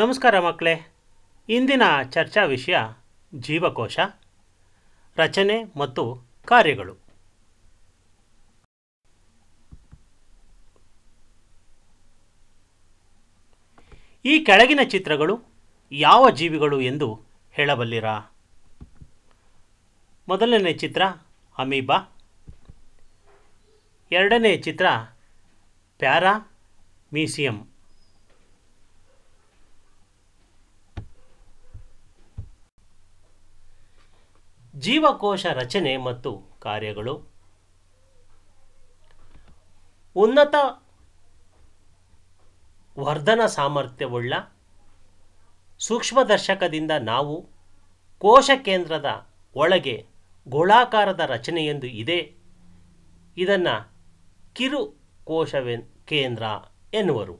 ನಮಸ್ಕಾರ ಮಕ್ಕಳೇ ಇಂದಿನ ಚರ್ಚಾ ವಿಷಯ ಜೀವಕೋಶ ರಚನೆ ಮತ್ತು ಕಾರ್ಯಗಳು ಈ ಕೆಳಗಿನ ಚಿತ್ರಗಳು ಯಾವ ಜೀವಿಗಳು ಎಂದು ಹೇಳಬಲ್ಲಿರಾ ಮೊದಲನೇ ಚಿತ್ರ ಅಮೀಬಾ ಎರಡನೇ ಚಿತ್ರ ಪ್ಯಾರಾ ಮೀಸಿಯಂ ಜೀವಕೋಶ ರಚನೆ ಮತ್ತು ಕಾರ್ಯಗಳು ಉನ್ನತ ವರ್ಧನ ಸಾಮರ್ಥ್ಯವುಳ್ಳ ಸೂಕ್ಷ್ಮದರ್ಶಕದಿಂದ ನಾವು ಕೋಶ ಕೇಂದ್ರದ ಒಳಗೆ ಗೋಳಾಕಾರದ ರಚನೆಯೊಂದು ಇದೆ ಇದನ್ನು ಕಿರು ಕೋಶವೆ ಕೇಂದ್ರ ಎನ್ನುವರು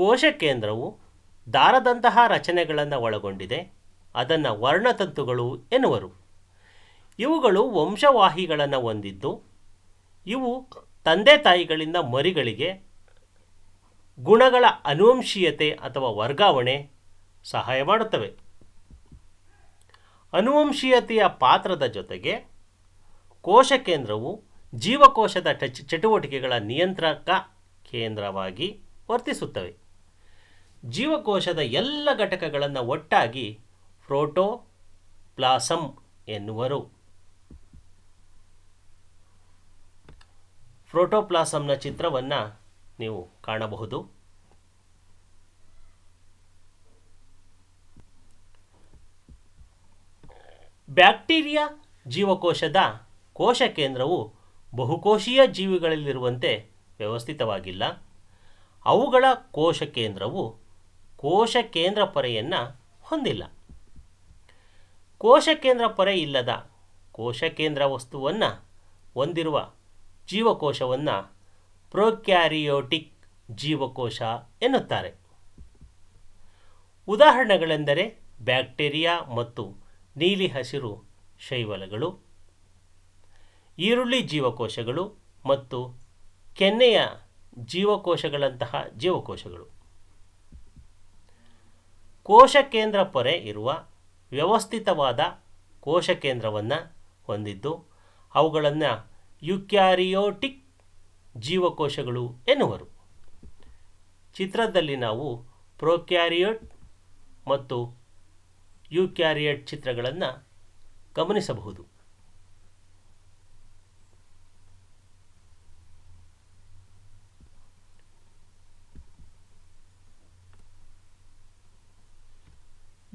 ಕೋಶ ಕೇಂದ್ರವು ದಾರದಂತಹ ರಚನೆಗಳನ್ನು ಒಳಗೊಂಡಿದೆ ಅದನ್ನು ವರ್ಣತಂತುಗಳು ಎನ್ನುವರು ಇವುಗಳು ವಂಶವಾಹಿಗಳನ್ನು ಹೊಂದಿದ್ದು ಇವು ತಂದೆ ತಾಯಿಗಳಿಂದ ಮರಿಗಳಿಗೆ ಗುಣಗಳ ಅನುವಂಶೀಯತೆ ಅಥವಾ ವರ್ಗಾವಣೆ ಸಹಾಯ ಮಾಡುತ್ತವೆ ಅನುವಂಶೀಯತೆಯ ಪಾತ್ರದ ಜೊತೆಗೆ ಕೋಶ ಕೇಂದ್ರವು ಜೀವಕೋಶದ ಚಟುವಟಿಕೆಗಳ ನಿಯಂತ್ರಕ ಕೇಂದ್ರವಾಗಿ ವರ್ತಿಸುತ್ತವೆ ಜೀವಕೋಶದ ಎಲ್ಲ ಘಟಕಗಳನ್ನು ಒಟ್ಟಾಗಿ ಪ್ರೋಟೋಪ್ಲಾಸಮ್ ಎನ್ನುವರು ಪ್ರೋಟೋಪ್ಲಾಸಂನ ಚಿತ್ರವನ್ನು ನೀವು ಕಾಣಬಹುದು ಬ್ಯಾಕ್ಟೀರಿಯಾ ಜೀವಕೋಶದ ಕೋಶ ಕೇಂದ್ರವು ಬಹುಕೋಶೀಯ ಜೀವಿಗಳಲ್ಲಿರುವಂತೆ ವ್ಯವಸ್ಥಿತವಾಗಿಲ್ಲ ಅವುಗಳ ಕೋಶ ಕೇಂದ್ರವು ಕೋಶ ಕೇಂದ್ರ ಪೊರೆಯನ್ನು ಹೊಂದಿಲ್ಲ ಕೋಶಕೇಂದ್ರ ಪೊರೆ ಇಲ್ಲದ ಕೋಶಕೇಂದ್ರ ವಸ್ತುವನ್ನು ಹೊಂದಿರುವ ಜೀವಕೋಶವನ್ನು ಪ್ರೋಕ್ಯಾರಿಯೋಟಿಕ್ ಜೀವಕೋಶ ಎನ್ನುತ್ತಾರೆ ಉದಾಹರಣೆಗಳೆಂದರೆ ಬ್ಯಾಕ್ಟೀರಿಯಾ ಮತ್ತು ನೀಲಿ ಹಸಿರು ಶೈವಲಗಳು ಈರುಳ್ಳಿ ಜೀವಕೋಶಗಳು ಮತ್ತು ಕೆನ್ನೆಯ ಜೀವಕೋಶಗಳಂತಹ ಜೀವಕೋಶಗಳು ಕೋಶಕೇಂದ್ರ ಪೊರೆ ಇರುವ ವ್ಯವಸ್ಥಿತವಾದ ಕೋಶಕೇಂದ್ರವನ್ನು ಹೊಂದಿದ್ದು ಅವುಗಳನ್ನು ಯುಕ್ಯಾರಿಯೋಟಿಕ್ ಜೀವಕೋಶಗಳು ಎನ್ನುವರು ಚಿತ್ರದಲ್ಲಿ ನಾವು ಪ್ರೊಕ್ಯಾರಿಯೋಟ್ ಮತ್ತು ಯುಕ್ಯಾರಿಯಟ್ ಚಿತ್ರಗಳನ್ನು ಗಮನಿಸಬಹುದು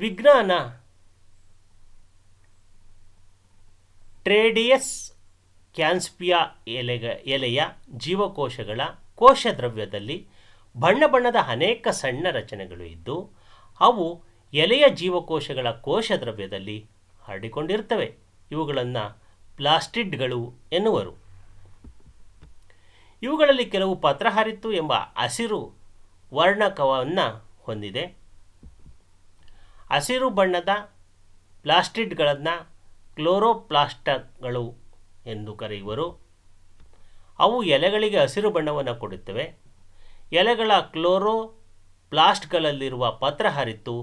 ವಿಜ್ಞಾನ ಟ್ರೇಡಿಯಸ್ ಕ್ಯಾನ್ಸ್ಪಿಯಾ ಎಲೆಗ ಎಲೆಯ ಜೀವಕೋಶಗಳ ಕೋಶ ದ್ರವ್ಯದಲ್ಲಿ ಬಣ್ಣ ಬಣ್ಣದ ಅನೇಕ ಸಣ್ಣ ರಚನೆಗಳು ಇದ್ದು ಅವು ಎಲೆಯ ಜೀವಕೋಶಗಳ ಕೋಶ ದ್ರವ್ಯದಲ್ಲಿ ಹರಡಿಕೊಂಡಿರ್ತವೆ ಇವುಗಳನ್ನು ಪ್ಲಾಸ್ಟಿಡ್ಗಳು ಎನ್ನುವರು ಇವುಗಳಲ್ಲಿ ಕೆಲವು ಪತ್ರಹರಿತು ಎಂಬ ಹಸಿರು ವರ್ಣಕವನ್ನು ಹೊಂದಿದೆ ಹಸಿರು ಬಣ್ಣದ ಪ್ಲಾಸ್ಟಿಡ್ಗಳನ್ನು ಕ್ಲೋರೋಪ್ಲಾಸ್ಟಗಳು ಎಂದು ಕರೆಯುವರು ಅವು ಎಲೆಗಳಿಗೆ ಹಸಿರು ಬಣ್ಣವನ್ನು ಕೊಡುತ್ತವೆ ಎಲೆಗಳ ಕ್ಲೋರೋಪ್ಲಾಸ್ಟ್ಗಳಲ್ಲಿರುವ ಹರಿತು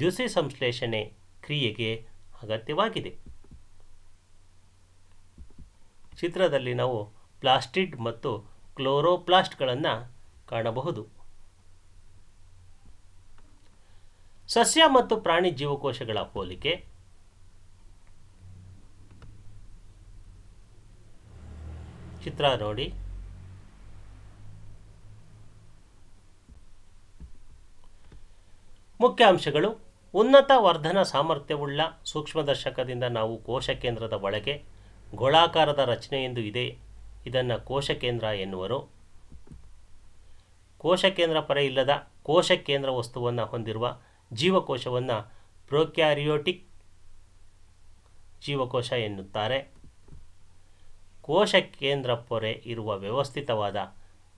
ದ್ಯುಸಿ ಸಂಶ್ಲೇಷಣೆ ಕ್ರಿಯೆಗೆ ಅಗತ್ಯವಾಗಿದೆ ಚಿತ್ರದಲ್ಲಿ ನಾವು ಪ್ಲಾಸ್ಟಿಡ್ ಮತ್ತು ಕ್ಲೋರೋಪ್ಲಾಸ್ಟ್ಗಳನ್ನು ಕಾಣಬಹುದು ಸಸ್ಯ ಮತ್ತು ಪ್ರಾಣಿ ಜೀವಕೋಶಗಳ ಹೋಲಿಕೆ ಚಿತ್ರ ನೋಡಿ ಮುಖ್ಯಾಂಶಗಳು ಉನ್ನತ ವರ್ಧನ ಸಾಮರ್ಥ್ಯವುಳ್ಳ ಸೂಕ್ಷ್ಮದರ್ಶಕದಿಂದ ನಾವು ಕೋಶ ಕೇಂದ್ರದ ಬಳಕೆ ಗೋಳಾಕಾರದ ರಚನೆಯೆಂದು ಇದೆ ಇದನ್ನು ಕೋಶ ಕೇಂದ್ರ ಎನ್ನುವರು ಕೋಶ ಕೇಂದ್ರ ಪರ ಇಲ್ಲದ ಕೋಶ ಕೇಂದ್ರ ವಸ್ತುವನ್ನು ಹೊಂದಿರುವ ಜೀವಕೋಶವನ್ನು ಪ್ರೊಕ್ಯಾರಿಯೋಟಿಕ್ ಜೀವಕೋಶ ಎನ್ನುತ್ತಾರೆ ಕೋಶ ಕೇಂದ್ರ ಪೊರೆ ಇರುವ ವ್ಯವಸ್ಥಿತವಾದ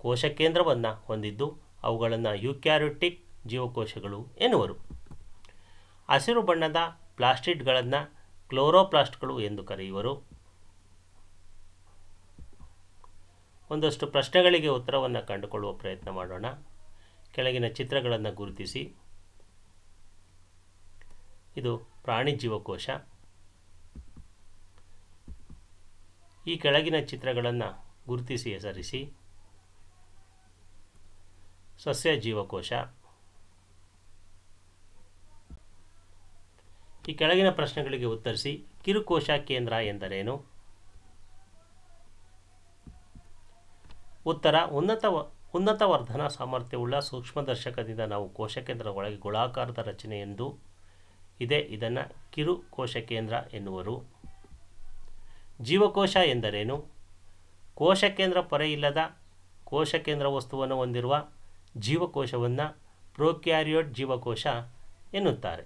ಕೋಶಕೇಂದ್ರವನ್ನು ಹೊಂದಿದ್ದು ಅವುಗಳನ್ನು ಯುಕ್ಯಾರಿಟಿಕ್ ಜೀವಕೋಶಗಳು ಎನ್ನುವರು ಹಸಿರು ಬಣ್ಣದ ಪ್ಲಾಸ್ಟಿಡ್ಗಳನ್ನು ಕ್ಲೋರೋಪ್ಲಾಸ್ಟ್ಗಳು ಎಂದು ಕರೆಯುವರು ಒಂದಷ್ಟು ಪ್ರಶ್ನೆಗಳಿಗೆ ಉತ್ತರವನ್ನು ಕಂಡುಕೊಳ್ಳುವ ಪ್ರಯತ್ನ ಮಾಡೋಣ ಕೆಳಗಿನ ಚಿತ್ರಗಳನ್ನು ಗುರುತಿಸಿ ಇದು ಪ್ರಾಣಿ ಜೀವಕೋಶ ಈ ಕೆಳಗಿನ ಚಿತ್ರಗಳನ್ನು ಗುರುತಿಸಿ ಹೆಸರಿಸಿ ಸಸ್ಯ ಜೀವಕೋಶ ಈ ಕೆಳಗಿನ ಪ್ರಶ್ನೆಗಳಿಗೆ ಉತ್ತರಿಸಿ ಕಿರುಕೋಶ ಕೇಂದ್ರ ಎಂದರೇನು ಉತ್ತರ ಉನ್ನತ ಉನ್ನತ ವರ್ಧನ ಸಾಮರ್ಥ್ಯವುಳ್ಳ ಸೂಕ್ಷ್ಮದರ್ಶಕದಿಂದ ನಾವು ಕೋಶ ಕೇಂದ್ರ ಒಳಗೆ ಗೋಳಾಕಾರದ ರಚನೆ ಎಂದು ಇದೆ ಇದನ್ನು ಕಿರು ಕೋಶ ಕೇಂದ್ರ ಎನ್ನುವರು ಜೀವಕೋಶ ಎಂದರೇನು ಕೋಶಕೇಂದ್ರ ಪೊರೆಯಿಲ್ಲದ ಕೋಶಕೇಂದ್ರ ವಸ್ತುವನ್ನು ಹೊಂದಿರುವ ಜೀವಕೋಶವನ್ನು ಪ್ರೋಕ್ಯಾರಿಯೋಟ್ ಜೀವಕೋಶ ಎನ್ನುತ್ತಾರೆ